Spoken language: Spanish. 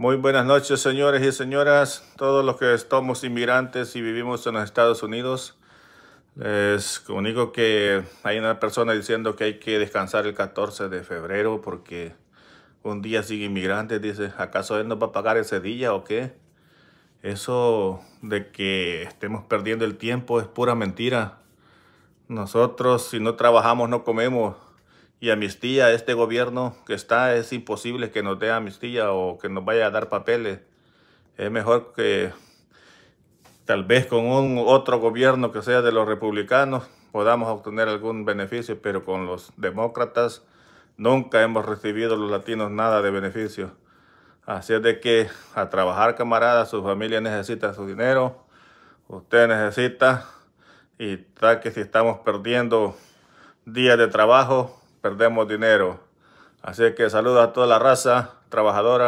Muy buenas noches, señores y señoras, todos los que somos inmigrantes y vivimos en los Estados Unidos. Les comunico que hay una persona diciendo que hay que descansar el 14 de febrero porque un día sigue inmigrantes. Dice, ¿acaso él no va a pagar ese día o qué? Eso de que estemos perdiendo el tiempo es pura mentira. Nosotros si no trabajamos no comemos y amnistía, este gobierno que está, es imposible que nos dé amnistía o que nos vaya a dar papeles. Es mejor que tal vez con un otro gobierno que sea de los republicanos podamos obtener algún beneficio, pero con los demócratas nunca hemos recibido los latinos nada de beneficio. Así es de que a trabajar camaradas, su familia necesita su dinero, usted necesita, y tal que si estamos perdiendo días de trabajo, perdemos dinero. Así que saludos a toda la raza trabajadora.